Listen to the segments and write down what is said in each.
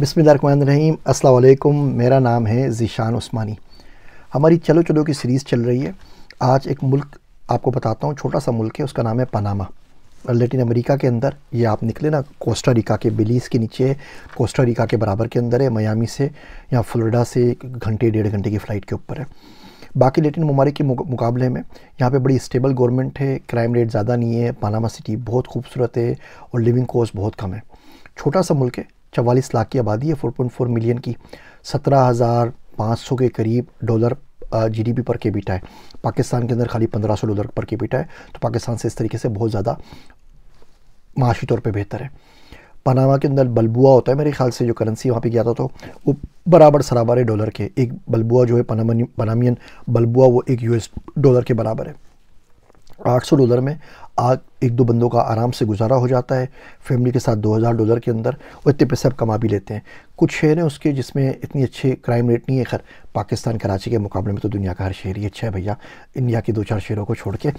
बिसमीम असलकुम मेरा नाम है ज़ीशान उस्मानी हमारी चलो चलो की सीरीज़ चल रही है आज एक मुल्क आपको बताता हूँ छोटा सा मुल्क है उसका नाम है पनामा लेटिन अमेरिका के अंदर ये आप निकले ना कोस्टा रिका के बिलीस के नीचे कोस्टा रिका के बराबर के अंदर है मयामी से या फ्लोरिडा से घंटे डेढ़ घंटे की फ़्लाइट के ऊपर है बाकी लेटिन ममालिक के मुकाबले में यहाँ पे बड़ी स्टेबल गवर्नमेंट है क्राइम रेट ज़्यादा नहीं है पानामा सिटी बहुत खूबसूरत है और लिविंग कॉस्ट बहुत कम है छोटा सा मुल्क है चवालीस लाख की आबादी है 4.4 मिलियन की सत्रह हज़ार पाँच सौ के करीब डॉलर जीडीपी पर के बीटा है पाकिस्तान के अंदर खाली पंद्रह सौ डॉलर पर के बीटा है तो पाकिस्तान से इस तरीके से बहुत ज़्यादा माशी तौर पे बेहतर है पनामा के अंदर बलबुआ होता है मेरे ख्याल से जो करेंसी वहाँ पे गया था तो वो बराबर सराबर है डॉलर के एक बलबुआ जो है पनामियन बलबुआ वो एक एस डॉलर के बराबर है आठ सौ डॉलर में आग एक दो बंदों का आराम से गुजारा हो जाता है फैमिली के साथ दो हज़ार डॉलर के अंदर और इतने पैसे आप कमा भी लेते हैं कुछ शहर हैं उसके जिसमें इतनी अच्छे क्राइम रेट नहीं है खैर पाकिस्तान कराची के मुकाबले में तो दुनिया का हर शहर ही अच्छा है भैया इंडिया के दो चार शहरों को छोड़ के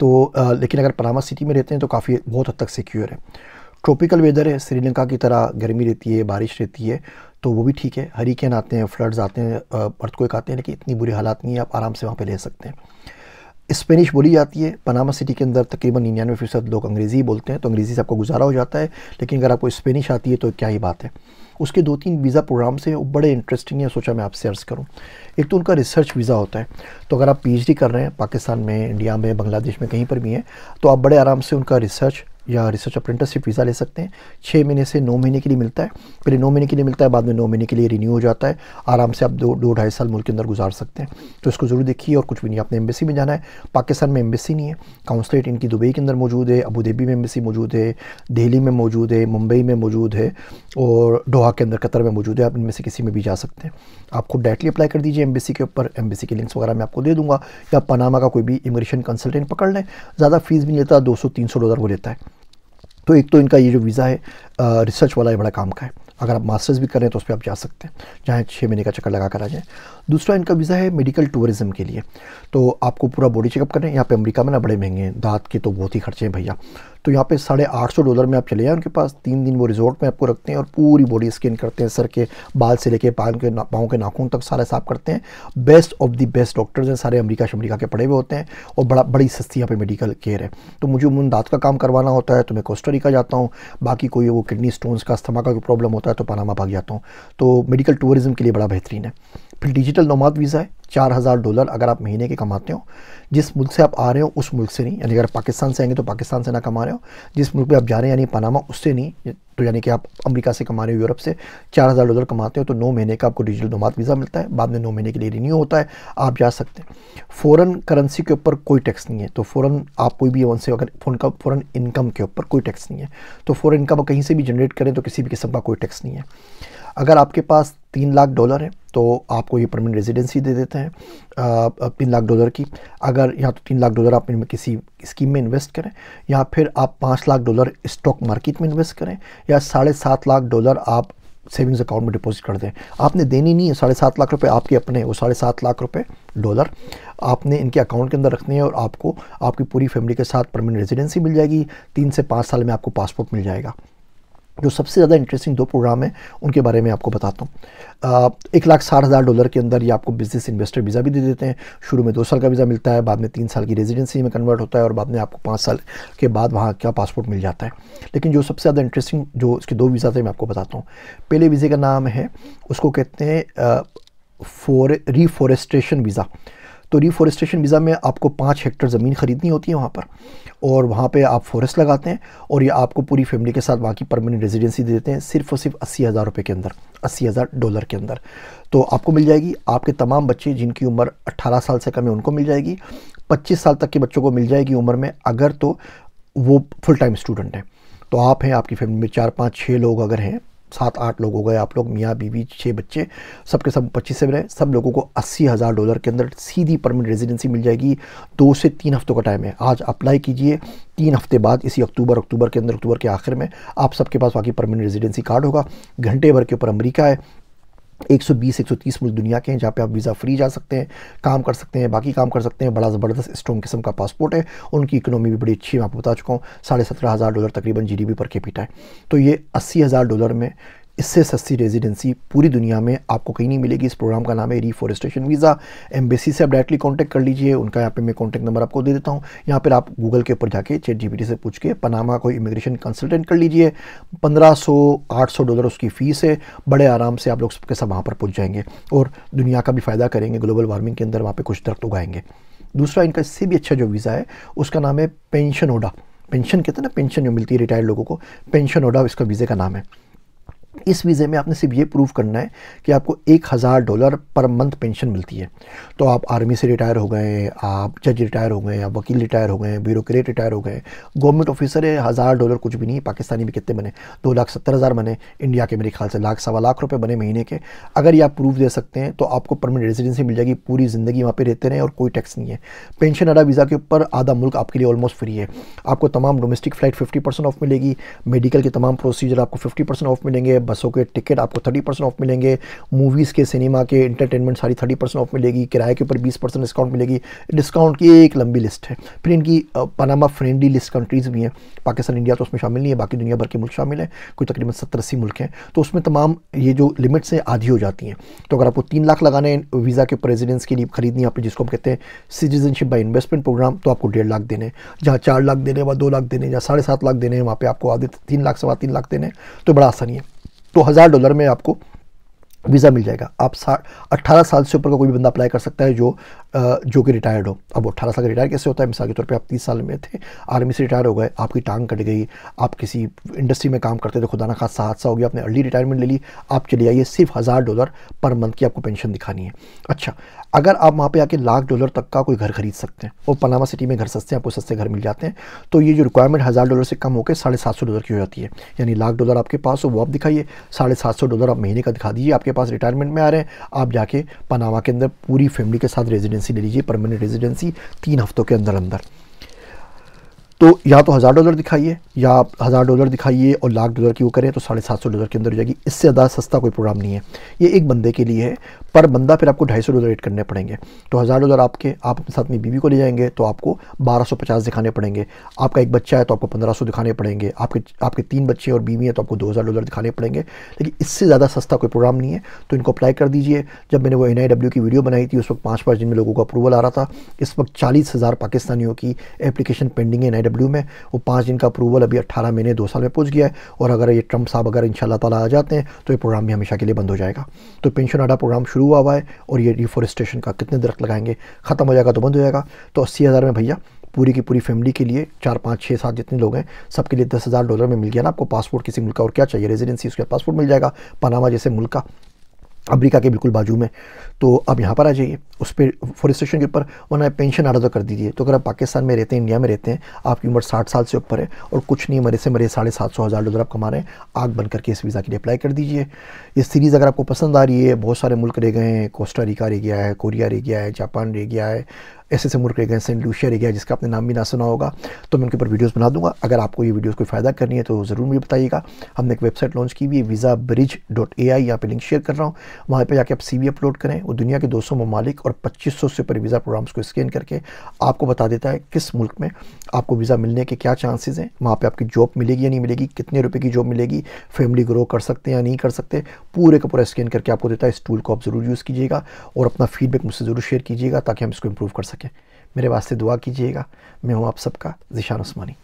तो आ, लेकिन अगर पनामा सिटी में रहते हैं तो काफ़ी बहुत हद तक सिक्योर है ट्रॉपिकल वेदर है श्रीलंका की तरह गर्मी रहती है बारिश रहती है तो वो भी ठीक है हरीकेन आते हैं फ्लड्स आते हैं अर्थक्वेक आते हैं लेकिन इतनी बुरे हालात नहीं है आप आराम से वहाँ पर रह सकते हैं स्पेनिश बोली जाती है पनामा सिटी के अंदर तकरीबन निन्यानवे फ़ीसद लोग अंग्रेज़ी बोलते हैं तो अंग्रेज़ी से आपको गुजारा हो जाता है लेकिन अगर आपको स्पेनिश आती है तो क्या ही बात है उसके दो तीन वीज़ा प्रोग्राम से वो बड़े इंटरेस्टिंग हैं सोचा मैं आपसे अर्ज़ करूँ एक तो उनका रिसर्च वीज़ा होता है तो अगर आप पी कर रहे हैं पाकिस्तान में इंडिया में बांग्लादेश में कहीं पर भी हैं तो आप बड़े आराम से उनका रिसर्च या रिसर्च अप्रेंटिसशिप वीज़ा ले सकते हैं छः महीने से नौ महीने के लिए मिलता है पहले नौ महीने के लिए मिलता है बाद में नौ महीने के लिए रिन्यू हो जाता है आराम से आप दो दो ढाई साल मुल्क के अंदर गुजार सकते हैं तो इसको ज़रूर देखिए और कुछ भी नहीं आपने एम्बेसी में जाना है पाकिस्तान में एम्बेसी नहीं है काउंसलेट इनकी दुबई के अंदर मौजूद है अबूधेबी में एम्बेसी मौजूद है दिल्ली में मौजूद है मुंबई में मौजूद है और डोहा के अंदर कतर में मौजूद है आप इनमें से किसी में भी जा सकते हैं आप खुद डायरेक्टली अप्लाई कर दीजिए एम्बेसी के ऊपर एम्बेसी के लिंक्स वगैरह मैं आपको दे दूँगा या पनामा का कोई भी इमिग्रेशन कंसल्टेंट पकड़ लें ज़्यादा फीस भी नहीं लेता दो सौ तीन सौ डॉलर वो लेता है तो एक तो इनका ये जो वीज़ा है रिसर्च वाला ये बड़ा काम का है अगर आप मास्टर्स भी करें तो उस पर आप जा सकते हैं जहाँ छः महीने का चक्कर लगा कर आ जाएँ दूसरा इनका वीज़ा है मेडिकल टूरिज़म के लिए तो आपको पूरा बॉडी चेकअप करें यहाँ पे अमेरिका में ना बड़े महंगे हैं दांत के तो बहुत ही खर्चे हैं भैया तो यहाँ पे साढ़े आठ सौ डॉलर में आप चले जाएँ उनके पास तीन दिन वो रिजॉर्ट में आपको रखते हैं और पूरी बॉडी स्कैन करते हैं सर के बाल से लेके पान के पाँव के नाखून तक सारा साफ करते हैं best of the best doctors हैं सारे अमरीका शमरीका के पड़े हुए होते हैं और बड़ा बड़ी सस्ती यहाँ पर मेडिकल केयर है तो मुझे उन दाँत का काम करवाना होता है तो मैं कोस्टरिका जाता हूँ बाकी कोई वो किडनी स्टोन्स का अस्थमा का प्रॉब्लम होता है तो पानामा भाग जाता हूँ तो मेडिकल टूरिज़म के लिए बड़ा बेहतरीन है फिर डिजिटल नोमाद वीज़ा है चार हज़ार डॉलर अगर आप महीने के कमाते हो जिस मुल्क से आप आ रहे हो उस मुल्क से नहीं यानी अगर पाकिस्तान से आएंगे तो पाकिस्तान से ना कमा रहे हो जिस मुल्क में आप जा रहे हैं यानी पनामा उससे नहीं तो यानी कि आप अमेरिका से कमा रहे हो यूरोप से चार हज़ार डॉलर कमाते हो तो नौ महीने का आपको डिजिटल नुमात वीज़ा मिलता है बाद में नौ महीने के लिए रिन्यू होता है आप जा सकते हैं फ़ौरन करेंसी के ऊपर कोई टैक्स नहीं है तो फ़ौरन आप कोई भी से अगर फोन का फ़ौरन इनकम के ऊपर कोई टैक्स नहीं है तो फ़ौरन इनकम कहीं से भी जनरेट करें तो किसी भी किस्म का कोई टैक्स नहीं है अगर आपके पास तीन लाख डॉलर है तो आपको ये परमानेंट रेजिडेंसी दे देते हैं तीन लाख डॉलर की अगर या तो तीन लाख डॉलर आप इनमें किसी स्कीम में इन्वेस्ट करें या फिर आप पाँच लाख डॉलर स्टॉक मार्केट में इन्वेस्ट करें या साढ़े सात लाख डॉलर आप सेविंग्स अकाउंट में डिपॉजिट कर दें आपने देनी नहीं है साढ़े सात लाख रुपए आपके अपने वो साढ़े सात लाख रुपए डॉलर आपने इनके अकाउंट के अंदर रखने हैं और आपको आपकी पूरी फैमिली के साथ परमानेंट रेजिडेंसी मिल जाएगी तीन से पाँच साल में आपको पासपोर्ट मिल जाएगा जो सबसे ज़्यादा इंटरेस्टिंग दो प्रोग्राम हैं उनके बारे में आपको बताता हूँ एक लाख साठ हज़ार डॉलर के अंदर ये आपको बिज़नेस इन्वेस्टर वीज़ा भी दे देते हैं शुरू में दो साल का वीज़ा मिलता है बाद में तीन साल की रेजिडेंसी में कन्वर्ट होता है और बाद में आपको पाँच साल के बाद वहाँ का पासपोर्ट मिल जाता है लेकिन जो सबसे ज़्यादा इंटरेस्टिंग जो इसके दो वीज़ा थे मैं आपको बताता हूँ पहले वीज़े का नाम है उसको कहते हैं फोर रीफॉरेस्ट्रेशन वीज़ा तो रिफॉरेस्टेशन वीज़ा में आपको पाँच हेक्टर ज़मीन ख़रीदनी होती है वहाँ पर और वहाँ पे आप फॉरेस्ट लगाते हैं और ये आपको पूरी फैमिली के साथ वहाँ की परमानेंट रेजिडेंसी देते हैं सिर्फ और सिर्फ अस्सी हज़ार रुपये के अंदर अस्सी हज़ार डॉलर के अंदर तो आपको मिल जाएगी आपके तमाम बच्चे जिनकी उम्र अट्ठारह साल से कम है उनको मिल जाएगी पच्चीस साल तक के बच्चों को मिल जाएगी उम्र में अगर तो वो फुल टाइम स्टूडेंट हैं तो आप हैं आपकी फैमिली में चार पाँच छः लोग अगर हैं सात आठ लोग हो गए आप लोग मियाँ बीवी छः बच्चे सब के सब पच्चीस से रहे सब लोगों को अस्सी हज़ार डॉलर के अंदर सीधी परमानेंट रेजिडेंसी मिल जाएगी दो से तीन हफ्तों का टाइम है आज अप्लाई कीजिए तीन हफ्ते बाद इसी अक्टूबर अक्टूबर के अंदर अक्टूबर के आखिर में आप सबके पास बाकी परमानेंट रेजिडेंसी कार्ड होगा घंटे भर के ऊपर अमरीका है 120 130 मुल्क दुनिया के हैं जहाँ पे आप वीज़ा फ्री जा सकते हैं काम कर सकते हैं बाकी काम कर सकते हैं बड़ा ज़बरदस्त स्ट्रॉन्ग किस्म का पासपोर्ट है और उनकी इकनॉमी भी बड़ी अच्छी है मैं आपको बता चुका हूँ साढ़े सत्रह हज़ार डॉलर तकरीबन जी पर कैपिटा है तो ये अस्सी हज़ार डॉलर में इससे सस्ती रेजिडेंसी पूरी दुनिया में आपको कहीं नहीं मिलेगी इस प्रोग्राम का नाम है रिफॉरेस्टेशन वीज़ा एम्बेसी से आप डायरेक्टली कॉन्टैक्ट कर लीजिए उनका यहाँ पे मैं कॉन्टैक्ट नंबर आपको दे देता हूँ यहाँ पर आप गूगल के ऊपर जाके चेट जी से पूछ के पनामा कोई इमिग्रेशन कंसल्टेंट कर लीजिए पंद्रह सौ आठ सौ डॉलर उसकी फ़ीस है बड़े आराम से आप लोग सबके सब वहाँ पर पहुँच जाएंगे और दुनिया का भी फ़ायदा करेंगे ग्लोबल वार्मिंग के अंदर वहाँ पर कुछ दरख्त उगाएंगे दूसरा इनका इससे भी अच्छा जो वीज़ा है उसका नाम है पेंशन ओडा पेंशन कहते हैं ना पेंशन जो मिलती है रिटायर्ड लोगों को पेंशन ओडा इसका वीज़े का नाम है इस वीज़े में आपने सिर्फ ये प्रूफ करना है कि आपको एक हज़ार डॉलर पर मंथ पेंशन मिलती है तो आप आर्मी से रिटायर हो गए आप जज रिटायर हो गए आप वकील रिटायर हो गए ब्यूरोक्रेट रिटायर हो गए गवर्नमेंट ऑफिसर है हज़ार डॉलर कुछ भी नहीं पाकिस्तानी भी कितने बने दो लाख सत्तर हज़ार बने इंडिया के मेरे ख्याल से लाख सवा लाख रुपये बने महीने के अगर ये आप प्रूफ दे सकते हैं तो आपको परमानेंट रेजिडेंसी मिल जाएगी पूरी ज़िंदगी वहाँ पर रहते रहें और कोई टैक्स नहीं है पेंशन अडा वीज़ा के ऊपर आधा मुल्क आपके लिए ऑलमोस्ट फ्री है आपको तमाम डोमेस्टिक फ्लाइट फिफ्टी ऑफ मिलेगी मेडिकल के तमाम प्रोसीजर आपको फिफ्टी परसेंट ऑफ मिलेंगे बसों के टिकट आपको थर्टी परसेंट ऑफ मिलेंगे मूवीज़ के सिनेमा के इंटरटेनमेंट सारी थर्टी परसेंट ऑफ मिलेगी किराए के ऊपर बीस परसेंट डिस्काउंट मिलेगी डिस्काउंट की एक लंबी लिस्ट है फिर इनकी पनामा फ्रेंडली लिस्ट कंट्रीज़ भी हैं पाकिस्तान इंडिया तो उसमें शामिल नहीं है बाकी दुनिया भर के मुल्क शामिल हैं कोई तकरीबन सत्तर अस्सी मुल्क हैं तो उसमें तमाम ये जो लिमिट्स हैं आधी हो जाती हैं तो अगर आपको तीन लाख लगाने वीज़ा के रेजिडेंस के लिए खरीदनी आप जिसको हम कहते हैं सिटीजनशिप बाई इन्वेस्टमेंट प्रोग्राम तो आपको डेढ़ लाख देने जहाँ चार लाख देने वहाँ दो लाख देने या साढ़े सात लाख देने वहाँ पे आपको आधे तीन लाख सवा तीन लाख देने तो बड़ा आसानी है तो हज़ार डॉलर में आपको वीज़ा मिल जाएगा आप सा अट्ठारह साल से ऊपर का कोई भी बंदा अप्लाई कर सकता है जो जो कि रिटायर्ड हो अब अट्ठारह साल का रिटायर कैसे होता है मिसाल के तौर पे आप तीस साल में थे आर्मी से रिटायर हो गए आपकी टांग कट गई आप किसी इंडस्ट्री में काम करते थे खुदा ना खासा हादसा हो गया आपने अर्ली रिटायरमेंट ले ली आप चले आइए सिर्फ हज़ार डॉलर पर मंथ की आपको पेंशन दिखानी है अच्छा अगर आप वहाँ पर आके लाख डॉलर तक का कोई घर खरीद सकते हैं और पनामा सिटी में घर सस्ते हैं आपको सस्ते घर मिल जाते हैं तो ये जो रिक्वायरमेंट हज़ार डॉलर से कम होकर साढ़े सात सौ डॉलर की हो जाती है यानी लाख डॉलर आपके पास हो वो आप दिखाइए साढ़े सात सौ डॉलर आप महीने का दिखा दीजिए आपके पास रिटायरमेंट में आ रहे हैं आप जाके पनामा के अंदर पूरी फैमिली के साथ रेजिडेंस रेजिडेंसी ले लीजिए परमानेंट रेजिडेंसी तीन हफ्तों के अंदर अंदर तो या तो हज़ार डॉलर दिखाइए या हज़ार डॉलर दिखाइए और लाख डॉलर की वो करें तो साढ़े सात सौ डॉलर के अंदर हो जाएगी इससे ज़्यादा सस्ता कोई प्रोग्राम नहीं है ये एक बंदे के लिए है पर बंदा फिर आपको ढाई सौ डॉलर रेट करने पड़ेंगे तो हज़ार डॉलर आपके आप अपने साथ में बीवी को ले जाएंगे तो आपको बारह सौ पचास दिखाने पड़ेंगे आपका एक बच्चा है तो आपको पंद्रह सौ दिखाने पड़ेंगे आपके आपके तीन बच्चे और बीवी हैं तो आपको दो हज़ार डॉलर दिखाने पड़ेंगे लेकिन इससे ज़्यादा सस्ता कोई प्रोग्राम नहीं है तो इनको अप्लाई कर दीजिए जब मैंने वो एन आई डब्ल्यू की वीडियो बनाई थी उस वक्त पाँच पाँच दिन में लोगों को अप्रूवल आ रहा था इस वक्त चालीस हज़ार पाकिस्तानियों की एप्लीकेशन पेंडिंग है एन आई डब्ल्यू में वो पाँच दिन का अप्रूवल अभी अट्ठारह महीने दो साल में पहुँच गया है और अगर ये ट्रम्प साहब अगर इन शाला आ जाते हैं तो ये प्रोग्राम भी हमेशा के लिए बंद हो जाएगा तो पेंशन आडा प्रोग्राम शुरू शुरू हुआ हुआ है और ये डिफॉरेस्टेशन का कितने दरख्त लगाएंगे ख़त्म हो जाएगा तो बंद हो जाएगा तो अस्सी हज़ार में भैया पूरी की पूरी फैमिली के लिए चार पाँच छः सात जितने लोग हैं सबके लिए दस हज़ार डॉलर में मिल गया ना आपको पासपोर्ट किसी मुल्क का और क्या चाहिए रेजिडेंसी उसके पासपोर्ट मिल जाएगा पनामा जैसे मुल्क का अमरीका के बिल्कुल बाजू में तो अब यहाँ पर आ जाइए उस पर फॉरेस्टेशन के ऊपर वरना पेंशन आर्डर कर दीजिए तो अगर आप पाकिस्तान में रहते हैं इंडिया में रहते हैं आपकी उम्र साठ साल से ऊपर है और कुछ नहीं मरे से मरे साढ़े सात सौ हज़ार डॉलर आप कमा रहे हैं आग बन करके इस वीज़ा के लिए अप्लाई कर दीजिए ये सीरीज़ अगर आपको पसंद आ रही है बहुत सारे मुल्क रह गए हैं कोस्टा रिका रह गया है कोरिया रह गया है जापान रह गया है ऐसे ऐसे मुल्क रह गए सेंट लूशिया रह गया जिसका आपने नाम भी ना सुना होगा तो मैं उनके ऊपर वीडियोज़ बना दूंगा अगर आपको ये वीडियोज़ कोई फ़ायदा करनी है तो ज़रूर मुझे बताइएगा हमने एक वेबसाइट लॉन्च की हुई है visa bridge dot A I यहाँ पर लिंक शेयर कर रहा हूँ वहाँ पर जाकर आप सी अपलोड करें वो दुनिया के दो सौ ममालिक और और 2500 से ऊपर वीज़ा प्रोग्राम्स को स्कैन करके आपको बता देता है किस मुल्क में आपको वीज़ा मिलने के क्या चांसेस हैं वहाँ पे आपकी जॉब मिलेगी या नहीं मिलेगी कितने रुपए की जॉब मिलेगी फैमिली ग्रो कर सकते हैं या नहीं कर सकते पूरे का पूरा स्कैन करके आपको देता है इस टूल को आप ज़रूर यूज़ कीजिएगा और अपना फीडबैक मुझसे ज़रूर शेयर कीजिएगा ताकि हम इसको इम्प्रूव कर सकें मेरे वास्ते दुआ कीजिएगा मैं हूँ आप सबका जिशान उस्मानी